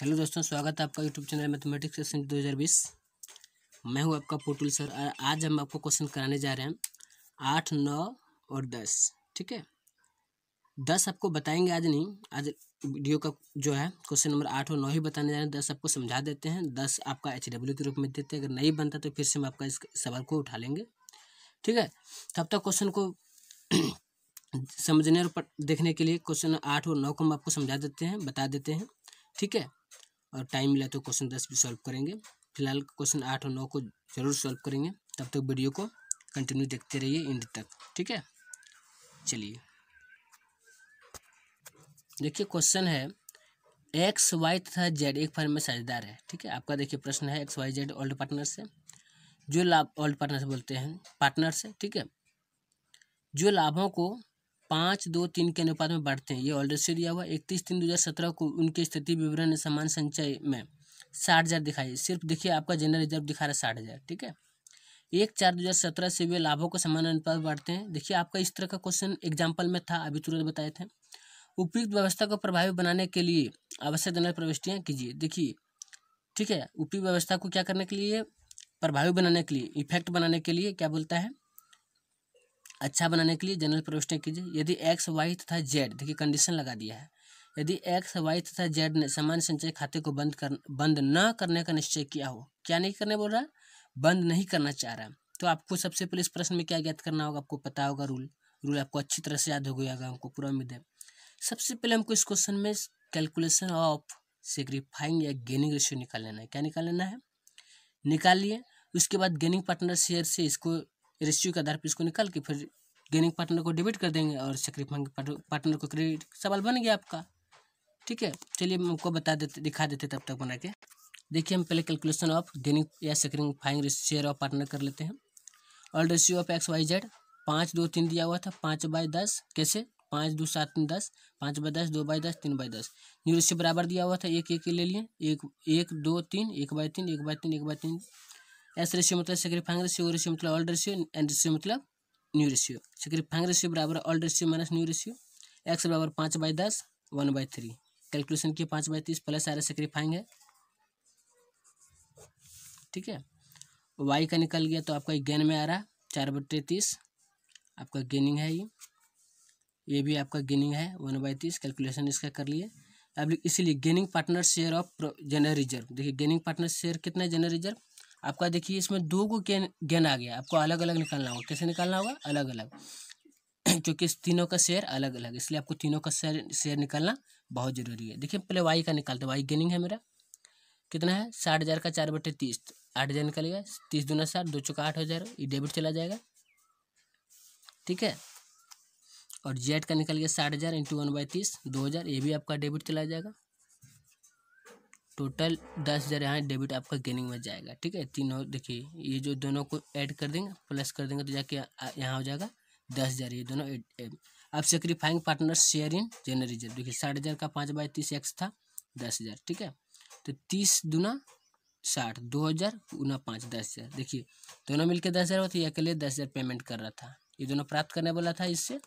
Hello दोस्तों स्वागत है आपका यूट्यूब चैनल मैथमेटिक्स सेशन 2020 मैं हूं आपका पोटुल सर आज हम आपको क्वेश्चन कराने जा रहे हैं आठ नौ और दस ठीक है दस आपको बताएंगे आज नहीं आज वीडियो का जो है क्वेश्चन नंबर आठ और नौ ही बताने जा रहे हैं दस आपको समझा देते हैं दस आपका एच डब्ल्यू के रूप में देते हैं अगर नहीं बनता तो फिर से हम आपका इस सवाल को उठा लेंगे ठीक है तब तो तक क्वेश्चन को समझने और देखने के लिए क्वेश्चन आठ और नौ को हम आपको समझा देते हैं बता देते हैं ठीक है और टाइम मिला तो क्वेश्चन दस भी सॉल्व करेंगे फिलहाल क्वेश्चन आठ और नौ को जरूर सॉल्व करेंगे तब तक वीडियो को कंटिन्यू देखते रहिए इंड तक ठीक है चलिए देखिए क्वेश्चन है एक्स वाई तथा जेड एक फर्म में साझेदार है ठीक है आपका देखिए प्रश्न है X Y Z old partner से जो लाभ ओल्ड पार्टनर से बोलते हैं पार्टनर से ठीक है जो लाभों को पाँच दो तीन के अनुपात में बांटते हैं ये ऑलरेडी से दिया हुआ इकतीस तीन दो हज़ार सत्रह को उनकी स्थिति विवरण सामान संचय में साठ हज़ार दिखाई सिर्फ देखिए आपका जनरल रिजर्व दिखा रहा है साठ हज़ार ठीक है एक चार दो हज़ार सत्रह से वे लाभों को समान अनुपात बांटते हैं देखिए आपका इस तरह का क्वेश्चन एग्जाम्पल में था अभी तुरंत बताए थे उपयुक्त व्यवस्था को प्रभावी बनाने के लिए आवश्यक जनरल प्रविष्टियाँ कीजिए देखिए ठीक है उपयुक्त व्यवस्था को क्या करने के लिए प्रभावी बनाने के लिए इफेक्ट बनाने के लिए क्या बोलता है अच्छा बनाने के लिए जनरल प्रविष्ट कीजिए यदि एक्स वाई तथा जेड देखिए कंडीशन लगा दिया है यदि एक्स वाई तथा जेड ने सामान्य संचय खाते को बंद कर बंद न करने का निश्चय किया हो क्या नहीं करने बोल रहा बंद नहीं करना चाह रहा है तो आपको सबसे पहले इस प्रश्न में क्या ज्ञात करना होगा आपको पता होगा रूल रूल आपको अच्छी तरह से याद हो गया हमको पूरा उम्मीद है सबसे पहले हमको इस क्वेश्चन में कैलकुलेशन ऑफ सिग्रीफाइंग या गेनिंग रेशियो निकाल लेना है क्या निकाल लेना है निकाल लिए उसके बाद गेनिंग पार्टनर शेयर से इसको रेशियो के आधार पर इसको निकाल के फिर गेनिंग पार्टनर को डेबिट कर देंगे और सेक्रीफाइंग पार्टनर को क्रेडिट सवाल बन गया आपका ठीक है चलिए हम आपको बता देते दिखा देते तब तक बना के देखिए हम पहले कैलकुलेशन ऑफ गेनिंग या सेक्रीफाइंग शेयर ऑफ पार्टनर कर लेते हैं old ratio of X Y Z पाँच दो तीन दिया हुआ था पाँच बाई दस कैसे पाँच दो सात तीन दस पाँच बाई दस दो बाई दस तीन बाई दस न्यू रेशियो बराबर दिया हुआ था एक एक ले लिए एक एक दो तीन एक बाई तीन एक बाय तीन एक बाय तीन एस रेशियो मतलब सेक्रीफाइंग रेशियो रेशियो मतलब ऑल्ड रेशियो एंड रेशियो मतलब न्यू रेशियो सेक्रीफाइंग रेशियो बराबर old ratio minus new ratio X बराबर पाँच बाई दस वन बाई थ्री कैलकुलेशन किए पाँच बाई तीस प्लस आर सेक्रीफाइंग है ठीक है वाई का निकल गया तो आपका गेन में आ रहा चार बटे तीस आपका गेनिंग है ये ये भी आपका गेनिंग है वन बाई तीस कैलकुलेशन इसका कर लिए अब इसीलिए gaining partner share of general reserve देखिए गेनिंग पार्टनर शेयर कितना है जनरल रिजर्व आपका देखिए इसमें दो को गेन गेन आ गया आपको अलग अलग निकालना होगा कैसे निकालना होगा अलग अलग क्योंकि तीनों का शेयर अलग अलग इसलिए आपको तीनों का शेयर शेयर निकालना बहुत ज़रूरी है देखिए पहले वाई का निकालते वाई गेनिंग है मेरा कितना है साठ हज़ार का चार बटे तीस आठ हज़ार निकलेगा तीस दूना साठ दो चौका आठ हज़ार ये डेबिट चला जाएगा ठीक है और जेड का निकल गया साठ हज़ार इंटू वन बाई तीस दो हज़ार ये भी आपका डेबिट चला जाएगा टोटल दस हज़ार यहाँ डेबिट आपका गेनिंग में जाएगा ठीक है तीनों देखिए ये जो दोनों को ऐड कर देंगे प्लस कर देंगे तो जाके यहाँ हो जाएगा दस हज़ार ये दोनों एड, एड। अब sacrificing partner share in general reserve देखिए साठ हज़ार का पाँच बाई तीस एक्स था दस हज़ार ठीक है तो तीस दूना साठ दो हज़ार गुना पाँच दस हज़ार देखिए दोनों मिलकर दस हज़ार होते अकेले दस हज़ार पेमेंट कर रहा था ये दोनों प्राप्त करने वाला था इससे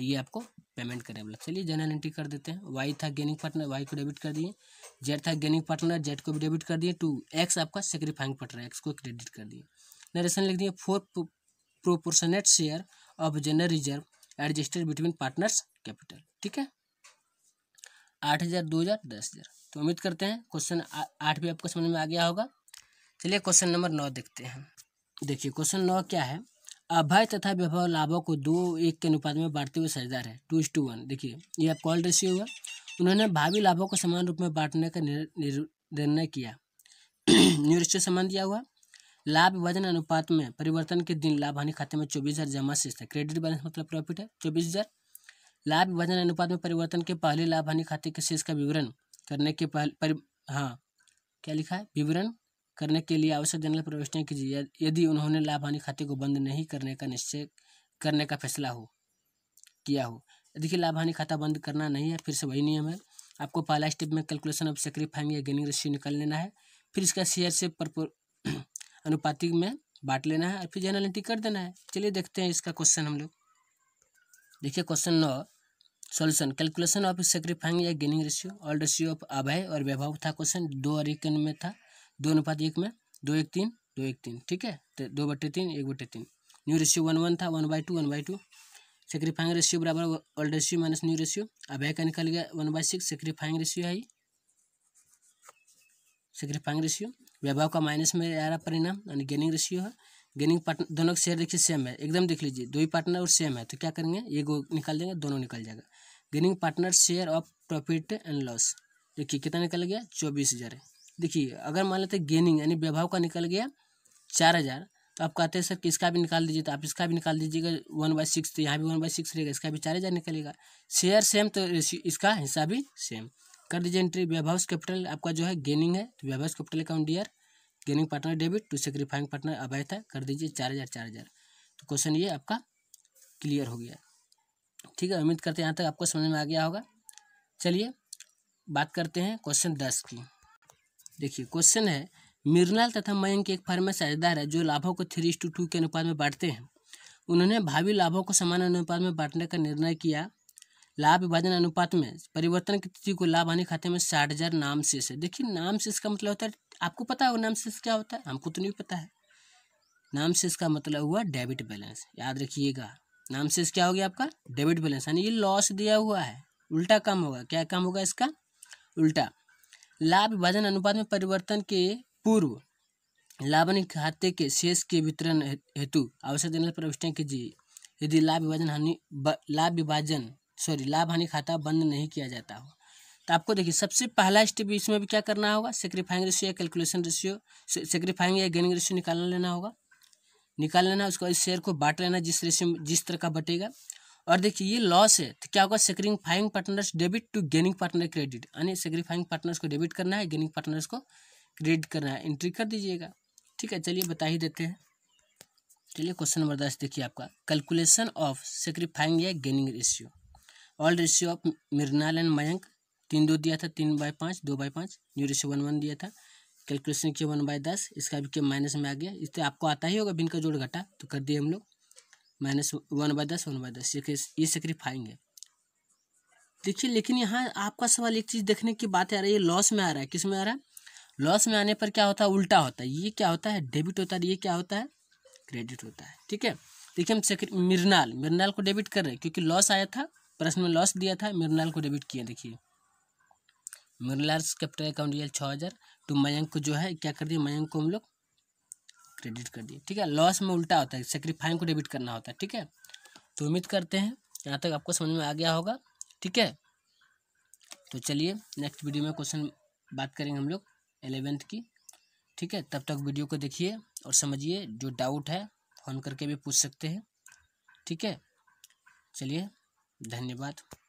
ये आपको पेमेंट वाला मतलब चलिए जनरल एंट्री कर देते हैं वाई था गेनिंग पार्टनर वाई को डेबिट कर दिए जेड था गेनिंग पार्टनर जेड को भी डेबिट कर दिए टू एक्स आपका सेक्रीफाइंग पार्टनर एक्स को क्रेडिट कर दिए नरेशन लिख दिए for proportionate share of general reserve adjusted between partners capital ठीक है आठ हज़ार दो हज़ार दस हज़ार तो उम्मीद करते हैं क्वेश्चन आठ भी आपको समझ में आ गया होगा चलिए क्वेश्चन नंबर नौ देखते हैं देखिए क्वेश्चन नौ क्या है अभय तथा विभव लाभों को दो एक के अनुपात में बांटते हुए साझेदार है टू इस टू वन देखिए ये आप कॉल रेशियो हुआ उन्होंने भावी लाभों को समान रूप में बांटने का निर्णय किया न्यू समान दिया हुआ लाभ विभाजन अनुपात में परिवर्तन के दिन लाभ हानि खाते में चौबीस हज़ार जमा शेष था क्रेडिट बैलेंस मतलब प्रॉफिट है चौबीस हज़ार लाभ विभाजन अनुपात में परिवर्तन के पहले लाभ हानि खाते के शेष का विवरण करने के पहले पर हाँ क्या लिखा है विवरण करने के लिए आवश्यक जनरल प्रविष्टियाँ कीजिए यदि उन्होंने लाभ हानि खाते को बंद नहीं करने का निश्चय करने का फैसला हो किया हो देखिए लाभ हानि खाता बंद करना नहीं है फिर से वही नियम है आपको पहला स्टेप में कैलकुलेशन ऑफ सेक्रीफाइंग या गेनिंग रेशियो निकाल लेना है फिर इसका शेयर से अनुपातिक में बांट लेना है और फिर जनरल एंट्री कर देना है चलिए देखते हैं इसका क्वेश्चन हम लोग देखिए क्वेश्चन नौ सॉल्यूशन कैलकुलेशन ऑफ सेक्रीफाइंग या gaining ratio old ratio of Abhay और वैभव था क्वेश्चन दो और एक में था दो अनुपात एक में दो एक तीन दो एक तीन ठीक है तो दो बटे तीन एक बटे तीन न्यू रेशियो वन वन था one by two one by two sacrificing ratio बराबर old ratio minus new ratio अब है का निकल गया one by six sacrificing ratio है सेक्रीफाइंग रेशियो वैभव का माइनस में आ रहा परिणाम यानी गेनिंग रेशियो है गेनिंग पार्टनर दोनों का शेयर देखिए सेम है एकदम देख लीजिए दो ही पार्टनर और सेम है तो क्या करेंगे ये गो निकाल देंगे दोनों निकल जाएगा gaining partner share of profit and loss देखिए कितना निकल गया चौबीस हज़ार है देखिए अगर मान लेते गेनिंग यानी व्यभाव का निकल गया चार हज़ार तो आप कहते हैं सर कि इसका भी निकाल दीजिए तो आप इसका भी निकाल दीजिएगा वन बाई सिक्स तो यहाँ भी वन बाई सिक्स रहेगा इसका भी चार हज़ार निकलेगा शेयर सेम तो इसका हिस्सा भी सेम कर दीजिए एंट्री व्यभाव कैपिटल आपका जो है गेनिंग है तो वेबहाउस capital account dear gaining partner debit to sacrificing partner अवैध था कर दीजिए चार हज़ार चार हज़ार तो क्वेश्चन ये आपका क्लियर हो गया ठीक है उम्मीद करते हैं यहाँ तक आपको समझ में आ गया होगा चलिए बात करते हैं क्वेश्चन दस की देखिए क्वेश्चन है मिरनाल तथा मयंक एक फर्म में साझेदार है जो लाभों को थ्री टू टू के अनुपात में बांटते हैं उन्होंने भावी लाभों को समान अनुपात में बांटने का निर्णय किया लाभ विभाजन अनुपात में परिवर्तन की तिथि को लाभ हानि खाते में साठ हजार नाम शेष है देखिए नाम शेष का मतलब होता है आपको पता है नाम शेष क्या होता है हमको तो नहीं पता है नाम शेष का मतलब हुआ डेबिट बैलेंस याद रखिएगा नाम शेष क्या हो गया आपका डेबिट बैलेंस यानी ये लॉस दिया हुआ है उल्टा काम होगा क्या काम होगा इसका उल्टा लाभ विभाजन अनुपात में परिवर्तन के पूर्व लाभन खाते के शेष के वितरण हेतु आवश्यक जनरल प्रविष्टियाँ कीजिए यदि लाभ विभाजन हानि लाभ विभाजन सॉरी लाभ हानि खाता बंद नहीं किया जाता हो तो आपको देखिए सबसे पहला स्टेप इसमें भी क्या करना होगा सेक्रीफाइंग रेशियो या कैलकुलेशन रेशियो सेक्रीफाइंग या गेनिंग रेशियो निकाल लेना होगा निकाल लेना उसके बाद शेयर को बांट लेना जिस रेशियो जिस तरह का बटेगा और देखिए ये लॉस है तो क्या होगा sacrificing partners debit to gaining partner credit यानी सेक्रीफाइंग पार्टनर्स को डेबिट करना है गेनिंग पार्टनर्स को क्रेडिट करना है एंट्री कर दीजिएगा ठीक है चलिए बता ही देते हैं चलिए क्वेश्चन नंबर दस देखिए आपका कैलकुलेशन ऑफ सेक्रीफाइंग या gaining ratio old ratio of Mrinal and Mayank तीन दो दिया था तीन बाई पाँच दो बाई पाँच न्यू रेशियो वन वन दिया था कैलकुलेशन किया वन बाई दस इसका भी क्या माइनस में आ गया इससे आपको आता ही होगा बिन का जोड़ घटा तो कर दिए हम लोग माइनस वन बाय दस वन बाय दस ये सेक्रीफाइंग है देखिए लेकिन यहाँ आपका सवाल एक चीज़ देखने की बात आ रही है लॉस में आ रहा है किस में आ रहा है लॉस में आने पर क्या होता है उल्टा होता है ये क्या होता है डेबिट होता है ये क्या होता है क्रेडिट होता है ठीक है देखिए हम सेक्री मिरनाल मिरनाल को डेबिट कर रहे हैं क्योंकि लॉस आया था प्रश्न में लॉस दिया था मिरनाल को डेबिट किया देखिए मिरनाल कैपिटल अकाउंट रियल छः हज़ार तो मयंक को जो है क्या कर दिया मयंक को हम लोग क्रेडिट कर दिए ठीक है लॉस में उल्टा होता है सेक्रीफाइन को डेबिट करना होता है ठीक है तो उम्मीद करते हैं यहाँ तक आपको समझ में आ गया होगा ठीक है तो चलिए नेक्स्ट वीडियो में क्वेश्चन बात करेंगे हम लोग एलेवेंथ की ठीक है तब तक वीडियो को देखिए और समझिए जो डाउट है फ़ोन करके भी पूछ सकते हैं ठीक है चलिए धन्यवाद